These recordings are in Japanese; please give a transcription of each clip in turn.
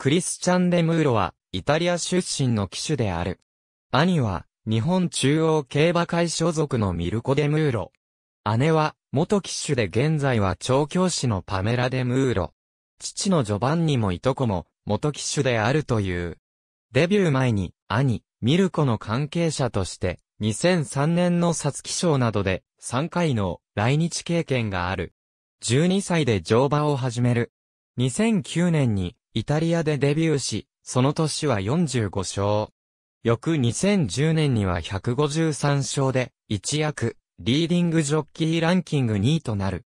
クリスチャン・デ・ムーロは、イタリア出身の騎手である。兄は、日本中央競馬会所属のミルコ・デ・ムーロ。姉は、元騎手で現在は調教師のパメラ・デ・ムーロ。父のジョバンニもいとこも、元騎手であるという。デビュー前に、兄、ミルコの関係者として、2003年のサツキ賞などで、3回の来日経験がある。12歳で乗馬を始める。2009年に、イタリアでデビューし、その年は45勝。翌2010年には153勝で、一躍、リーディングジョッキーランキング2位となる。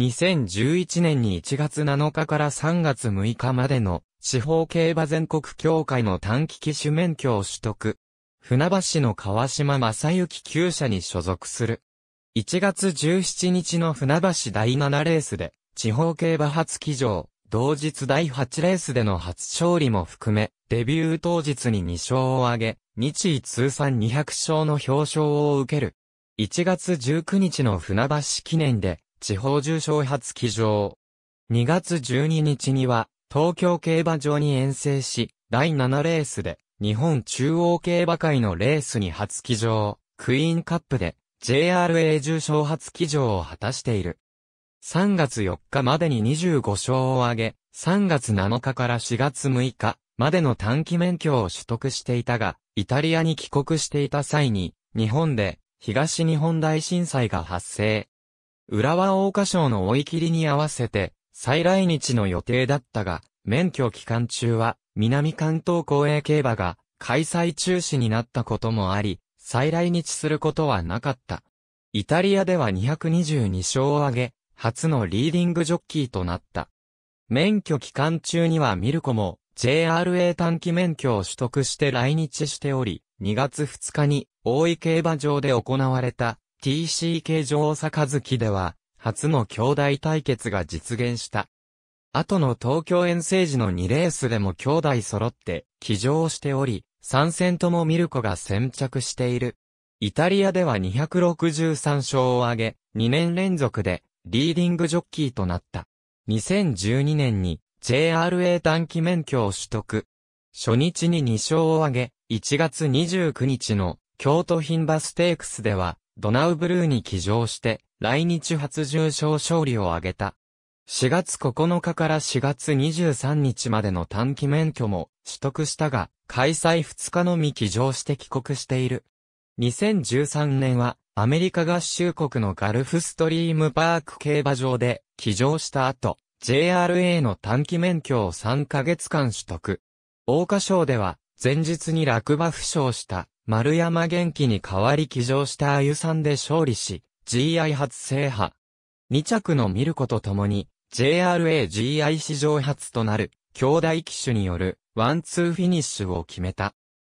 2011年に1月7日から3月6日までの、地方競馬全国協会の短期機種免許を取得。船橋の川島正幸厩舎に所属する。1月17日の船橋第7レースで、地方競馬初騎乗、同日第8レースでの初勝利も含め、デビュー当日に2勝を挙げ、日位通算200勝の表彰を受ける。1月19日の船橋記念で、地方重賞初騎乗。2月12日には、東京競馬場に遠征し、第7レースで、日本中央競馬会のレースに初騎乗、クイーンカップで、JRA 重賞初騎乗を果たしている。3月4日までに25勝を挙げ、3月7日から4月6日までの短期免許を取得していたが、イタリアに帰国していた際に、日本で東日本大震災が発生。浦和大花賞の追い切りに合わせて、再来日の予定だったが、免許期間中は、南関東公営競馬が開催中止になったこともあり、再来日することはなかった。イタリアでは222勝を挙げ、初のリーディングジョッキーとなった。免許期間中にはミルコも JRA 短期免許を取得して来日しており、2月2日に大井競馬場で行われた TCK 上坂月では、初の兄弟対決が実現した。後の東京遠征時の2レースでも兄弟揃って騎乗しており、3戦ともミルコが先着している。イタリアでは263勝を挙げ、2年連続でリーディングジョッキーとなった。2012年に JRA 短期免許を取得。初日に2勝を挙げ、1月29日の京都品馬ステークスでは、ドナウブルーに騎乗して、来日初重賞勝利を挙げた。4月9日から4月23日までの短期免許も取得したが、開催2日のみ騎乗して帰国している。2013年はアメリカ合衆国のガルフストリームパーク競馬場で騎乗した後、JRA の短期免許を3ヶ月間取得。大花賞では、前日に落馬負傷した丸山元気に代わり騎乗したあゆさんで勝利し、GI 初制覇。2着のミルコと共に、JRAGI 史上初となる、兄弟騎手による、ワンツーフィニッシュを決めた。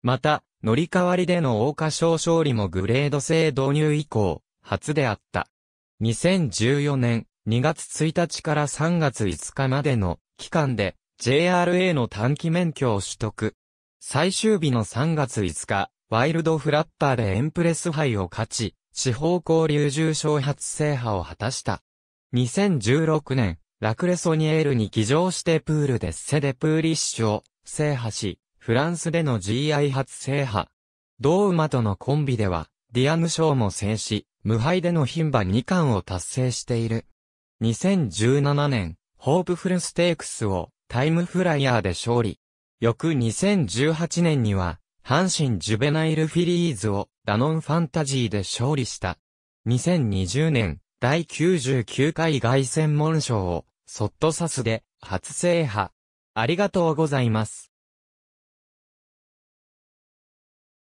また、乗り換わりでの大花賞勝利もグレード制導入以降、初であった。2014年2月1日から3月5日までの期間で JRA の短期免許を取得。最終日の3月5日、ワイルドフラッパーでエンプレス杯を勝ち、地方交流重賞初制覇を果たした。2016年、ラクレソニエールに騎乗してプールでセデプーリッシュを制覇し、フランスでの GI 初制覇。同馬とのコンビでは、ディアム賞も制し、無敗での牝馬2冠を達成している。2017年、ホープフルステークスをタイムフライヤーで勝利。翌2018年には、阪神ジュベナイルフィリーズをダノンファンタジーで勝利した。2020年、第99回外戦門賞を、ソットサスで、初制覇。ありがとうございます。